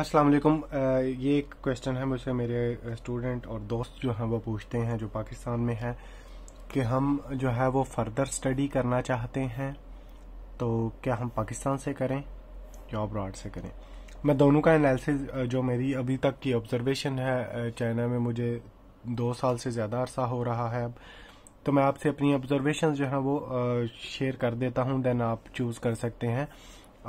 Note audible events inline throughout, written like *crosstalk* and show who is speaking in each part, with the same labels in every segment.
Speaker 1: अस्सलाम वालेकुम ये एक क्वेश्चन है मुझसे मेरे स्टूडेंट और दोस्त जो हैं वो पूछते हैं जो पाकिस्तान में हैं कि हम जो है वो फर्दर स्टडी करना चाहते हैं तो क्या हम पाकिस्तान से करें या अब्रॉड से करें मैं दोनों का एनालिसिस जो मेरी अभी तक की ऑब्जर्वेशन है चाइना में मुझे दो साल से ज़्यादा अरसा हो रहा है अब तो मैं आपसे अपनी ऑब्जर्वेशन जो है वो शेयर कर देता हूँ देन आप चूज़ कर सकते हैं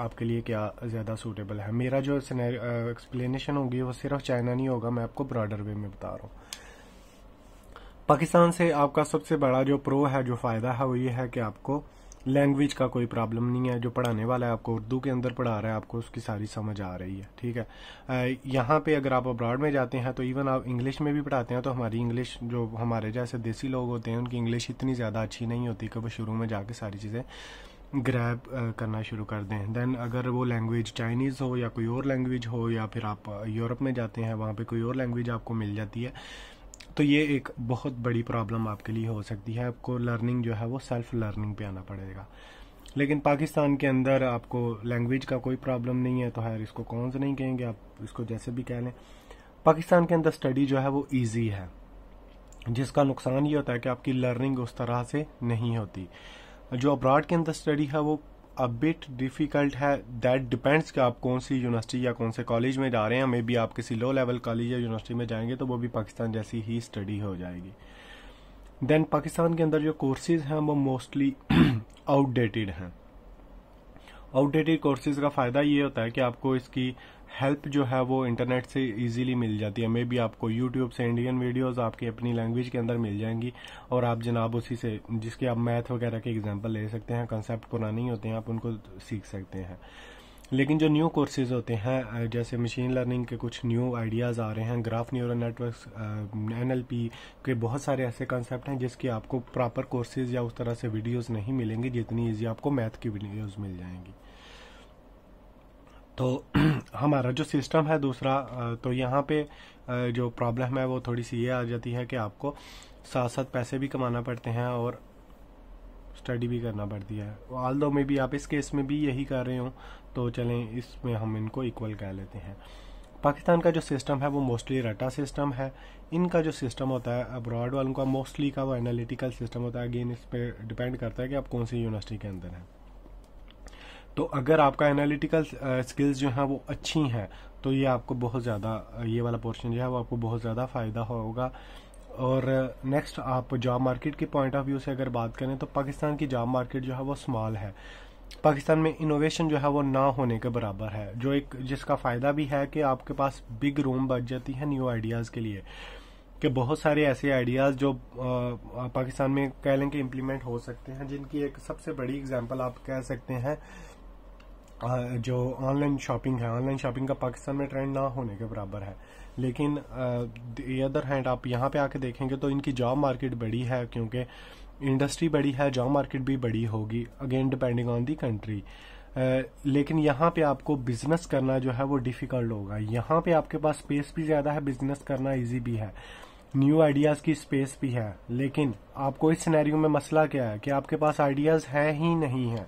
Speaker 1: आपके लिए क्या ज़्यादा सूटेबल है मेरा जो एक्सप्लेनेशन uh, होगी वो सिर्फ चाइना नहीं होगा मैं आपको ब्रॉडर वे में बता रहा हूँ पाकिस्तान से आपका सबसे बड़ा जो प्रो है जो फ़ायदा है वो ये है कि आपको लैंग्वेज का कोई प्रॉब्लम नहीं है जो पढ़ाने वाला है आपको उर्दू के अंदर पढ़ा रहा है आपको उसकी सारी समझ आ रही है ठीक है uh, यहाँ पे अगर आप अब्रॉड में जाते हैं तो इवन आप इंग्लिश में भी पढ़ाते हैं तो हमारी इंग्लिश जो हमारे जैसे देसी लोग होते हैं उनकी इंग्लिश इतनी ज़्यादा अच्छी नहीं होती कि वो शुरू में जाके सारी चीज़ें ग्रैब uh, करना शुरू कर दें दैन अगर वो लैंग्वेज चाइनीज़ हो या कोई और लैंग्वेज हो या फिर आप यूरोप uh, में जाते हैं वहाँ पे कोई और लैंग्वेज आपको मिल जाती है तो ये एक बहुत बड़ी प्रॉब्लम आपके लिए हो सकती है आपको लर्निंग जो है वो सेल्फ लर्निंग पे आना पड़ेगा लेकिन पाकिस्तान के अंदर आपको लैंग्वेज का कोई प्रॉब्लम नहीं है तो खैर इसको कौन से नहीं कहेंगे आप इसको जैसे भी कह लें पाकिस्तान के अंदर स्टडी जो है वो ईजी है जिसका नुकसान ये होता है कि आपकी लर्निंग उस तरह से नहीं होती जो अब्रॉड के अंदर स्टडी है वो अबिट डिफिकल्ट है दैट डिपेंड्स कि आप कौन सी यूनिवर्सिटी या कौन से कॉलेज में जा रहे हैं मे बी आप किसी लो लेवल कॉलेज या यूनिवर्सिटी में जाएंगे तो वो भी पाकिस्तान जैसी ही स्टडी हो जाएगी देन पाकिस्तान के अंदर जो कोर्सेज हैं वो मोस्टली आउटडेटेड हैं आउटडेटेड कोर्सेज का फ़ायदा ये होता है कि आपको इसकी हेल्प जो है वो इंटरनेट से इजीली मिल जाती है मे बी आपको यूट्यूब से इंडियन वीडियोस आपकी अपनी लैंग्वेज के अंदर मिल जाएंगी और आप जनाब उसी से जिसके आप मैथ वगैरह के एग्जाम्पल ले सकते हैं कंसेप्ट पुराने ही होते हैं आप उनको सीख सकते हैं लेकिन जो न्यू कोर्सेज होते हैं जैसे मशीन लर्निंग के कुछ न्यू आइडियाज़ आ रहे हैं ग्राफ न्यूरल नेटवर्क एन के बहुत सारे ऐसे कॉन्सेप्ट हैं जिसकी आपको प्रॉपर कोर्सेज या उस तरह से वीडियोज़ नहीं मिलेंगी जितनी ईजी आपको मैथ की वीडियोज़ मिल जाएंगी तो *clears throat* हमारा जो सिस्टम है दूसरा तो यहाँ पे जो प्रॉब्लम है वो थोड़ी सी ये आ जाती है कि आपको साथ साथ पैसे भी कमाना पड़ते हैं और स्टडी भी करना पड़ती है आल दो में भी आप इस केस में भी यही कर रहे हो तो चलें इसमें हम इनको इक्वल कह लेते हैं पाकिस्तान का जो सिस्टम है वो मोस्टली रटा सिस्टम है इनका जो सिस्टम होता है अब्रॉड वालों का मोस्टली का वो एनालिटिकल सिस्टम होता है अगेन इस पर डिपेंड करता है कि आप कौन सी यूनिवर्सिटी के अंदर हैं तो अगर आपका एनालिटिकल स्किल्स जो है वो अच्छी हैं तो ये आपको बहुत ज़्यादा ये वाला पोर्शन जो है वो आपको बहुत ज़्यादा फ़ायदा होगा और नेक्स्ट आप जॉब मार्केट के पॉइंट ऑफ व्यू से अगर बात करें तो पाकिस्तान की जॉब मार्केट जो है वो स्मॉल है पाकिस्तान में इनोवेशन जो है वो ना होने के बराबर है जो एक जिसका फ़ायदा भी है कि आपके पास बिग रूम बच जाती है न्यू आइडियाज़ के लिए कि बहुत सारे ऐसे आइडियाज़ जो पाकिस्तान में कह लें कि इम्प्लीमेंट हो सकते हैं जिनकी एक सबसे बड़ी एग्जाम्पल आप कह सकते हैं जो ऑनलाइन शॉपिंग है ऑनलाइन शॉपिंग का पाकिस्तान में ट्रेंड ना होने के बराबर है लेकिन अदर हैंड आप यहाँ पे आके देखेंगे तो इनकी जॉब मार्केट बड़ी है क्योंकि इंडस्ट्री बड़ी है जॉब मार्केट भी बड़ी होगी again depending on the country लेकिन यहाँ पे आपको बिजनेस करना जो है वो डिफिकल्ट होगा यहाँ पे आपके पास स्पेस भी ज्यादा है बिजनेस करना ईजी भी है न्यू आइडियाज की स्पेस भी है लेकिन आपको इस सिनेरियो में मसला क्या है कि आपके पास आइडियाज है ही नहीं है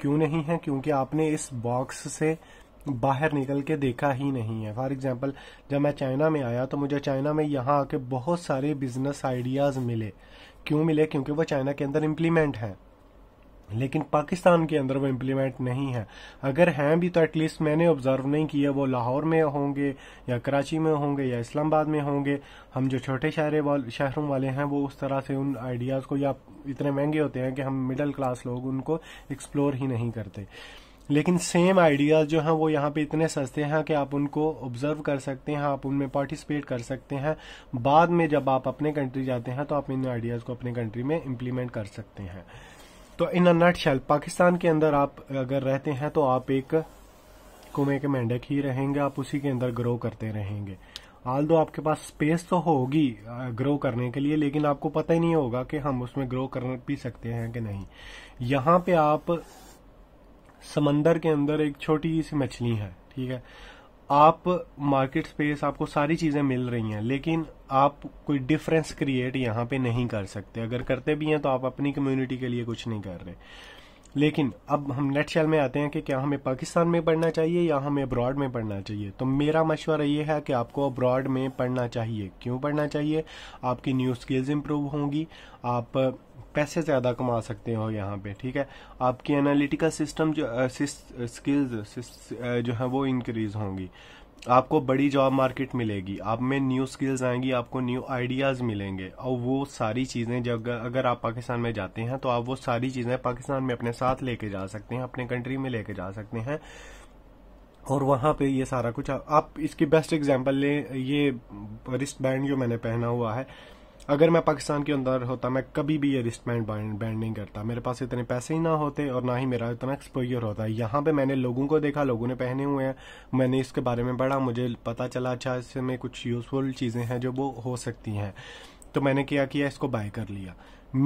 Speaker 1: क्यों नहीं है क्योंकि आपने इस बॉक्स से बाहर निकल के देखा ही नहीं है फॉर एग्जाम्पल जब मैं चाइना में आया तो मुझे चाइना में यहाँ आके बहुत सारे बिजनेस आइडियाज मिले क्यों मिले क्योंकि वो चाइना के अंदर इम्प्लीमेंट हैं लेकिन पाकिस्तान के अंदर वो इम्प्लीमेंट नहीं है अगर हैं भी तो एटलीस्ट मैंने ऑब्जर्व नहीं किया वो लाहौर में होंगे या कराची में होंगे या इस्लामाबाद में होंगे हम जो छोटे शहर वाल, शहरों वाले हैं वो उस तरह से उन आइडियाज़ को या इतने महंगे होते हैं कि हम मिडिल क्लास लोग उनको एक्सप्लोर ही नहीं करते लेकिन सेम आइडियाज़ जो हैं वो यहाँ पे इतने सस्ते हैं कि आप उनको ऑब्जर्व कर सकते हैं आप उनमें पार्टिसिपेट कर सकते हैं बाद में जब आप अपने कंट्री जाते हैं तो आप इन आइडियाज़ को अपने कंट्री में इम्प्लीमेंट कर सकते हैं तो इन नट शेल पाकिस्तान के अंदर आप अगर रहते हैं तो आप एक कुएं के मेंढक ही रहेंगे आप उसी के अंदर ग्रो करते रहेंगे आल दो आपके पास स्पेस तो होगी ग्रो करने के लिए लेकिन आपको पता ही नहीं होगा कि हम उसमें ग्रो कर भी सकते हैं कि नहीं यहां पे आप समंदर के अंदर एक छोटी सी मछली है ठीक है आप मार्केट स्पेस आपको सारी चीजें मिल रही हैं लेकिन आप कोई डिफरेंस क्रिएट यहाँ पे नहीं कर सकते अगर करते भी हैं तो आप अपनी कम्युनिटी के लिए कुछ नहीं कर रहे लेकिन अब हम नेट शेल में आते हैं कि क्या हमें पाकिस्तान में पढ़ना चाहिए या हमें अब्रॉड में पढ़ना चाहिए तो मेरा मशवरा ये है कि आपको अब्रॉड में पढ़ना चाहिए क्यों पढ़ना चाहिए आपकी न्यू स्किल्स इंप्रूव होंगी आप पैसे ज़्यादा कमा सकते हो यहाँ पे ठीक है आपकी एनालिटिकल सिस्टम जो स्किल्स जो है वो इंक्रीज होंगी आपको बड़ी जॉब मार्केट मिलेगी आप में न्यू स्किल्स आएंगी आपको न्यू आइडियाज मिलेंगे और वो सारी चीजें जब अगर आप पाकिस्तान में जाते हैं तो आप वो सारी चीजें पाकिस्तान में अपने साथ लेके जा सकते हैं अपने कंट्री में लेके जा सकते हैं और वहां पे ये सारा कुछ आप इसकी बेस्ट एग्जाम्पल लें ये रिस्ट बैंड जो मैंने पहना हुआ है अगर मैं पाकिस्तान के अंदर होता मैं कभी भी ये रिस्टमेंट बैंड नहीं करता मेरे पास इतने पैसे ही ना होते और ना ही मेरा इतना एक्सपोजर होता यहाँ पे मैंने लोगों को देखा लोगों ने पहने हुए हैं मैंने इसके बारे में पढ़ा मुझे पता चला अच्छा इससे में कुछ यूजफुल चीज़ें हैं जो वो हो सकती हैं तो मैंने क्या किया इसको बाय कर लिया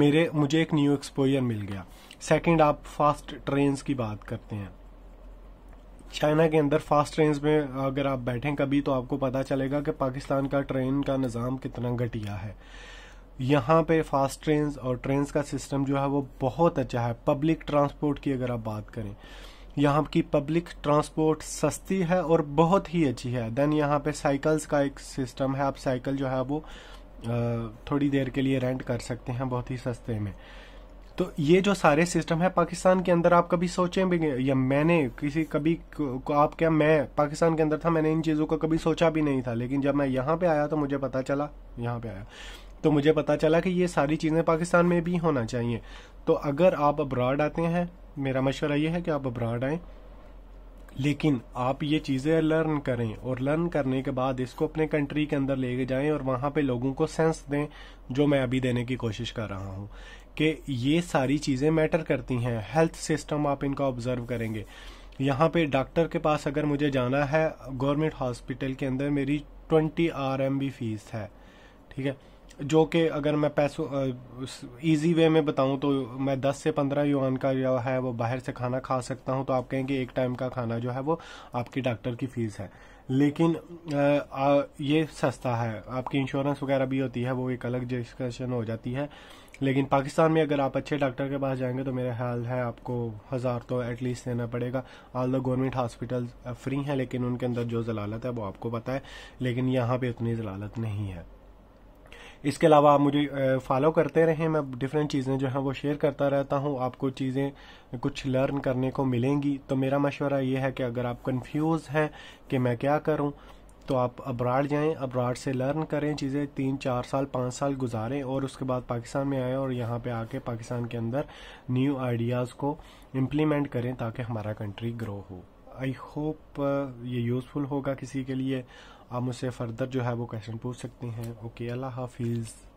Speaker 1: मेरे मुझे एक न्यू एक्सपोजर मिल गया सेकेंड आप फास्ट ट्रेन की बात करते हैं चाइना के अंदर फास्ट ट्रेन में अगर आप बैठें कभी तो आपको पता चलेगा कि पाकिस्तान का ट्रेन का निज़ाम कितना घटिया है यहाँ पे फास्ट ट्रेन और ट्रेन का सिस्टम जो है वो बहुत अच्छा है पब्लिक ट्रांसपोर्ट की अगर आप बात करें यहाँ की पब्लिक ट्रांसपोर्ट सस्ती है और बहुत ही अच्छी है देन यहाँ पे साइकिल्स का एक सिस्टम है आप साइकिल जो है वो थोड़ी देर के लिए रेंट कर सकते हैं बहुत ही सस्ते में तो ये जो सारे सिस्टम है पाकिस्तान के अंदर आप कभी सोचे भी या मैंने किसी कभी आप क्या मैं पाकिस्तान के अंदर था मैंने इन चीज़ों का कभी सोचा भी नहीं था लेकिन जब मैं यहाँ पे आया तो मुझे पता चला यहाँ पे आया तो मुझे पता चला कि ये सारी चीज़ें पाकिस्तान में भी होना चाहिए तो अगर आप अब्रॉड आते हैं मेरा मशवरा ये है कि आप अब्राड आएँ लेकिन आप ये चीजें लर्न करें और लर्न करने के बाद इसको अपने कंट्री के अंदर लेके जाएं और वहां पे लोगों को सेंस दें जो मैं अभी देने की कोशिश कर रहा हूँ कि ये सारी चीजें मैटर करती हैं हेल्थ सिस्टम आप इनका ऑब्जर्व करेंगे यहाँ पे डॉक्टर के पास अगर मुझे जाना है गवर्नमेंट हॉस्पिटल के अंदर मेरी ट्वेंटी आर फीस है ठीक है जो कि अगर मैं पैसों इजी वे में बताऊं तो मैं 10 से 15 युआन का जो है वो बाहर से खाना खा सकता हूं तो आप कहेंगे एक टाइम का खाना जो है वो आपकी डॉक्टर की फीस है लेकिन आ, आ, ये सस्ता है आपकी इंश्योरेंस वगैरह भी होती है वो एक अलग डिस्कशन हो जाती है लेकिन पाकिस्तान में अगर आप अच्छे डॉक्टर के पास जाएंगे तो मेरा ख्याल है आपको हज़ार तो एटलीस्ट देना पड़ेगा all the government hospital free हैं लेकिन उनके अंदर जो जलालत है वो आपको पता है लेकिन यहाँ पे उतनी जलालत नहीं है इसके अलावा आप मुझे फॉलो करते रहें मैं डिफरेंट चीज़ें जो हैं वो शेयर करता रहता हूँ आपको चीज़ें कुछ लर्न करने को मिलेंगी तो मेरा मशवरा ये है कि अगर आप कन्फ्यूज हैं कि मैं क्या करूँ तो आप अब्राड जाएं अब्राड से लर्न करें चीज़ें तीन चार साल पाँच साल गुजारें और उसके बाद पाकिस्तान में आएँ और यहाँ पे आके पाकिस्तान के अंदर न्यू आइडियाज़ को इम्प्लीमेंट करें ताकि हमारा कंट्री ग्रो हो आई होप uh, ये यूज़फुल होगा किसी के लिए आप मुझसे फ़र्दर जो है वो क्वेश्चन पूछ सकते हैं ओके अल्लाह हाफिज़